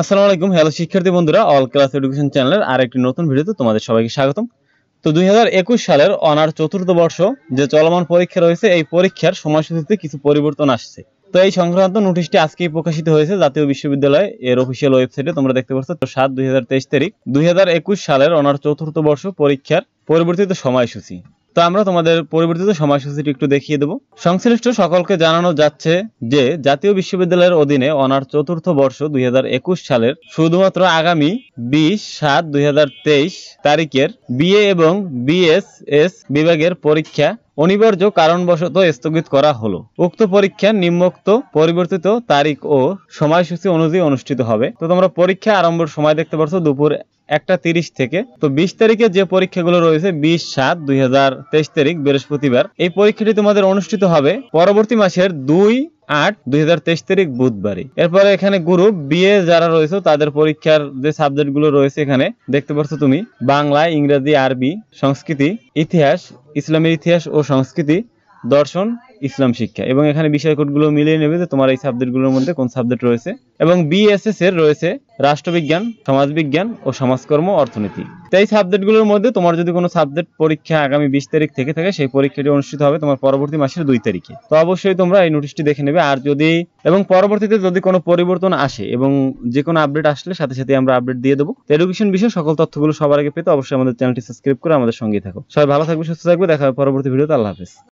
আসসালামু আলাইকুম হ্যালো শিক্ষার্থী বন্ধুরা অল ক্লাস এডুকেশন চ্যানেলের আরেকটি নতুন ভিডিওতে তোমাদের সবাইকে স্বাগতম তো দুই সালের অনার চতুর্থ বর্ষ যে চলমান পরীক্ষা রয়েছে এই পরীক্ষার সময়সূচিতে কিছু পরিবর্তন আসছে তো এই সংক্রান্ত নোটিশটি আজকেই প্রকাশিত হয়েছে জাতীয় বিশ্ববিদ্যালয় এর অফিসিয়াল ওয়েবসাইটে তোমরা দেখতে পাচ্ছ তো সাত দুই তারিখ দুই সালের অনার চতুর্থ বর্ষ পরীক্ষার পরিবর্তিত সময়সূচি তো আমরা তোমাদের পরিবর্তিত সময়সূচিটি একটু দেখিয়ে দেব সংশ্লিষ্ট সকলকে জানানো যাচ্ছে যে জাতীয় বিশ্ববিদ্যালয়ের অধীনে অনার চতুর্থ বর্ষ দুই সালের শুধুমাত্র আগামী বিশ সাত দুই তারিখের বিএ এবং বিএসএস বিভাগের পরীক্ষা অনিবার্য কারণবশত স্থগিত করা হলো উক্ত পরীক্ষা নিম্নোক্ত পরিবর্তিত তারিখ ও সময়সূচি অনুযায়ী অনুষ্ঠিত হবে তো তোমরা পরীক্ষা আরম্ভের সময় দেখতে পাচ্ছ দুপুর একটা তিরিশ থেকে তো বিশ তারিখে যে পরীক্ষাগুলো রয়েছে বিশ সাত দুই তারিখ বৃহস্পতিবার এই পরীক্ষাটি তোমাদের অনুষ্ঠিত হবে পরবর্তী মাসের দুই আট দুই হাজার তেইশ তারিখ বুধবারই এরপরে এখানে গ্রুপ বিএ যারা রয়েছে তাদের পরীক্ষার যে সাবজেক্ট গুলো রয়েছে এখানে দেখতে পাচ্ছ তুমি বাংলা ইংরেজি আরবি সংস্কৃতি ইতিহাস ইসলামের ইতিহাস ও সংস্কৃতি দর্শন ইসলাম শিক্ষা এবং এখানে বিষয় কোডগুলো মিলিয়ে নেবে যে তোমার এই সাবজেক্টগুলোর মধ্যে কোন সাবজেক্ট রয়েছে এবং বিএসএস এর রয়েছে রাষ্ট্রবিজ্ঞান সমাজবিজ্ঞান ও সমাজকর্ম অর্থনীতি তো এই সাবজেক্টগুলোর মধ্যে তোমার যদি কোনো সাবজেক্ট পরীক্ষা আগামী বিশ তারিখ থেকে থাকে সেই পরীক্ষাটি অনুষ্ঠিত হবে তোমার পরবর্তী মাসের দুই তারিখে তো অবশ্যই তোমরা এই নোটিশটি দেখে নেবে আর যদি এবং পরবর্তীতে যদি কোনো পরিবর্তন আসে এবং যে কোনো আপডেট আসলে সাথে সাথে আমরা আপডেট দিয়ে দেবো এডুকেশন বিষয়ে সকল তথ্যগুলো সবার আগে পেতে অবশ্যই আমাদের চ্যানেলটি সাবস্ক্রাইব করে আমাদের সঙ্গেই থাকো সবাই ভালো থাকবে সুস্থ থাকবে দেখা হবে পরবর্তী ভিডিওতে আল্লাহ হাফেজ